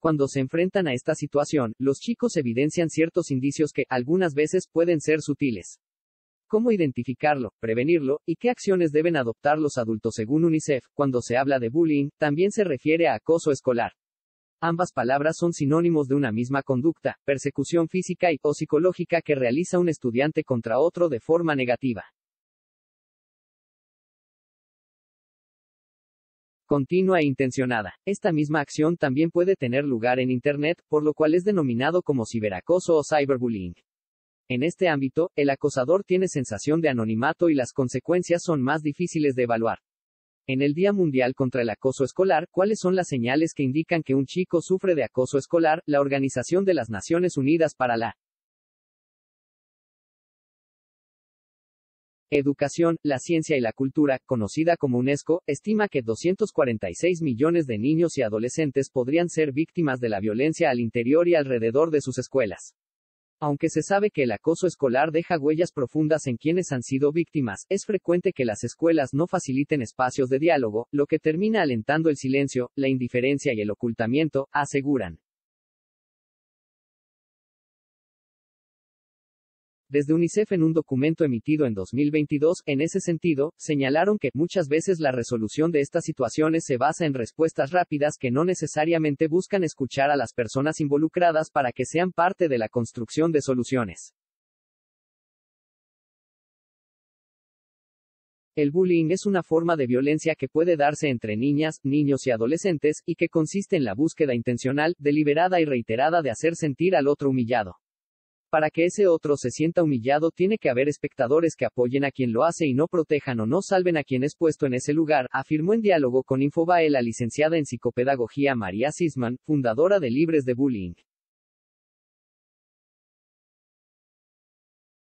Cuando se enfrentan a esta situación, los chicos evidencian ciertos indicios que, algunas veces, pueden ser sutiles. ¿Cómo identificarlo, prevenirlo, y qué acciones deben adoptar los adultos según UNICEF? Cuando se habla de bullying, también se refiere a acoso escolar. Ambas palabras son sinónimos de una misma conducta, persecución física y o psicológica que realiza un estudiante contra otro de forma negativa. continua e intencionada. Esta misma acción también puede tener lugar en Internet, por lo cual es denominado como ciberacoso o cyberbullying. En este ámbito, el acosador tiene sensación de anonimato y las consecuencias son más difíciles de evaluar. En el Día Mundial contra el Acoso Escolar, ¿cuáles son las señales que indican que un chico sufre de acoso escolar? La Organización de las Naciones Unidas para la Educación, la ciencia y la cultura, conocida como UNESCO, estima que 246 millones de niños y adolescentes podrían ser víctimas de la violencia al interior y alrededor de sus escuelas. Aunque se sabe que el acoso escolar deja huellas profundas en quienes han sido víctimas, es frecuente que las escuelas no faciliten espacios de diálogo, lo que termina alentando el silencio, la indiferencia y el ocultamiento, aseguran. Desde UNICEF en un documento emitido en 2022, en ese sentido, señalaron que muchas veces la resolución de estas situaciones se basa en respuestas rápidas que no necesariamente buscan escuchar a las personas involucradas para que sean parte de la construcción de soluciones. El bullying es una forma de violencia que puede darse entre niñas, niños y adolescentes, y que consiste en la búsqueda intencional, deliberada y reiterada de hacer sentir al otro humillado. Para que ese otro se sienta humillado tiene que haber espectadores que apoyen a quien lo hace y no protejan o no salven a quien es puesto en ese lugar, afirmó en diálogo con Infobae la licenciada en psicopedagogía María Sisman, fundadora de Libres de Bullying.